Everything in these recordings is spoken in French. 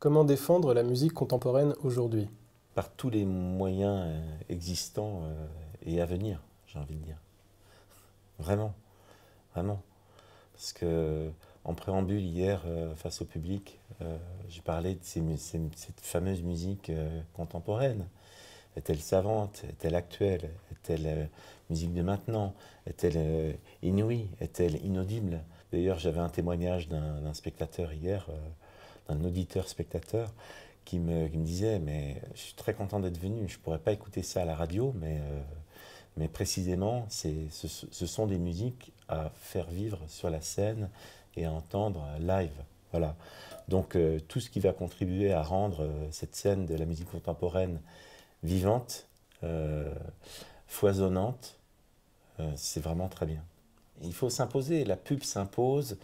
Comment défendre la musique contemporaine aujourd'hui Par tous les moyens euh, existants euh, et à venir, j'ai envie de dire. Vraiment, vraiment. Parce que en préambule hier, euh, face au public, j'ai parlé de cette fameuse musique contemporaine. Est-elle savante Est-elle actuelle Est-elle musique de maintenant Est-elle inouïe Est-elle inaudible D'ailleurs, j'avais un témoignage d'un spectateur hier. Un auditeur spectateur qui me, me, disait mais je suis très content d'être venu je pourrais pas écouter ça à la radio mais euh, mais précisément c'est ce, sont des musiques à faire vivre sur la scène et à entendre live voilà donc euh, tout ce qui va contribuer à rendre euh, cette scène de la musique contemporaine vivante foisonnante c'est vraiment très bien il faut s'imposer la pub s'impose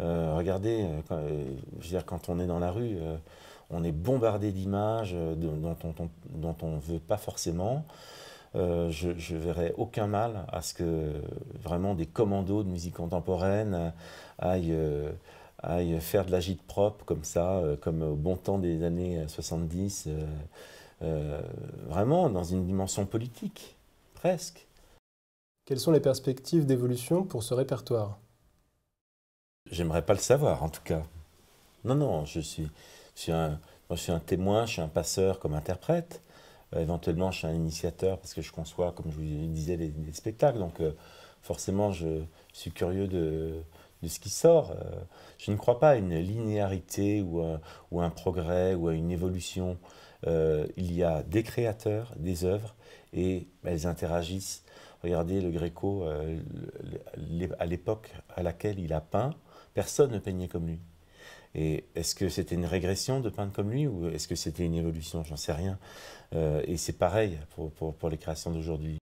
euh, regardez, euh, quand, euh, je dire, quand on est dans la rue, on est bombardé d'images dont, on ne veut pas forcément. je, ne verrais aucun mal à ce que vraiment des commandos de musique contemporaine aillent, faire de l'agite propre comme ça, comme au bon temps des années 70, vraiment dans une dimension politique, presque. Quelles sont les perspectives d'évolution pour ce répertoire J'aimerais pas le savoir, en tout cas. Non, non, je suis, je suis, un, je suis un témoin, je suis un passeur comme interprète. Euh, éventuellement, je suis un initiateur parce que je conçois, comme je vous disais, les, spectacles. Donc, euh, forcément, je, suis curieux de, de ce qui sort. Euh, je ne crois pas à une linéarité ou à, ou un progrès ou à une évolution. il y a des créateurs, des œuvres, et elles interagissent. Regardez le Gréco à l'époque à laquelle il a peint Personne ne peignait comme lui. Et est-ce que c'était une régression de peindre comme lui ou est-ce que c'était une évolution J'en sais rien. Euh, et c'est pareil pour, les créations d'aujourd'hui.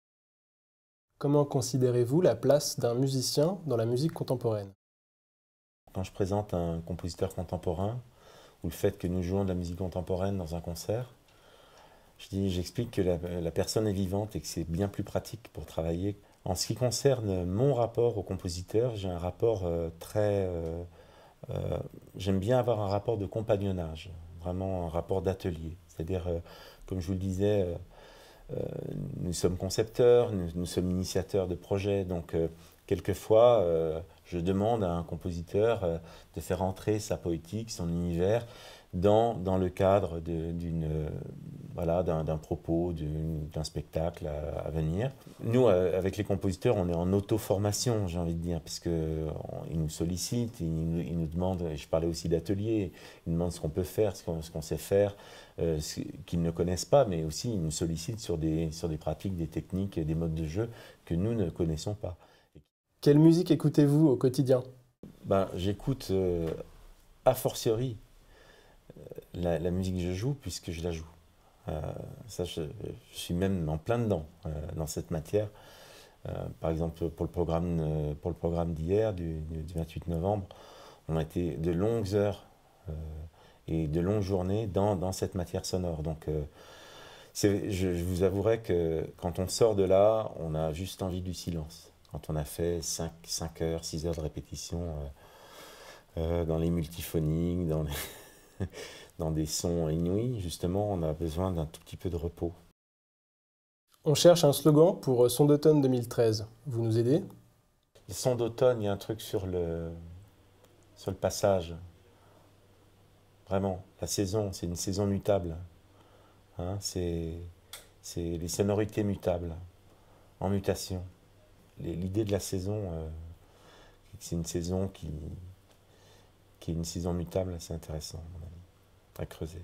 Comment considérez-vous la place d'un musicien dans la musique contemporaine Quand je présente un compositeur contemporain ou le fait que nous jouons de la musique contemporaine dans un concert, je dis, j'explique que la personne est vivante et que c'est bien plus pratique pour travailler en ce qui concerne mon rapport au compositeur, j'ai un rapport euh, très... Euh, euh, j'aime bien avoir un rapport de compagnonnage, vraiment un rapport d'atelier. C'est-à-dire, comme je vous le disais, nous sommes concepteurs, nous, sommes initiateurs de projets, donc quelquefois, je demande à un compositeur de faire entrer sa poétique, son univers, dans, le cadre d'une euh, voilà, d'un propos, d'un spectacle à, venir. Nous, euh, avec les compositeurs, on est en auto-formation, j'ai envie de dire, parce qu'ils nous sollicitent, ils, nous, ils nous demandent, je parlais aussi d'ateliers, ils nous demandent ce qu'on peut faire, ce qu'on sait faire, euh, qu'ils ne connaissent pas, mais aussi ils nous sollicitent sur des, sur des pratiques, des techniques, des modes de jeu que nous ne connaissons pas. Quelle musique écoutez-vous au quotidien ben, J'écoute a fortiori la, musique que je joue puisque je la joue. Euh, ça, je, suis même en plein dedans euh, dans cette matière. Euh, par exemple, pour le programme, pour le programme d'hier, du, 28 novembre, on a été de longues heures et de longues journées dans, dans cette matière sonore. Donc, je, je, vous avouerai que quand on sort de là, on a juste envie du silence. Quand on a fait 5, 5 heures, 6 heures de répétition dans les multiphoniques, dans les dans des sons inouïs, justement, on a besoin d'un tout petit peu de repos. On cherche un slogan pour euh, Son d'automne 2013. Vous nous aidez Les d'automne, il y a un truc sur le, sur passage. Vraiment, la saison, c'est une saison mutable. Hein. c'est les sonorités mutables, en mutation. L'idée de la saison, euh, c'est une saison qui, qui est une saison mutable c'est intéressant, mon à creuser.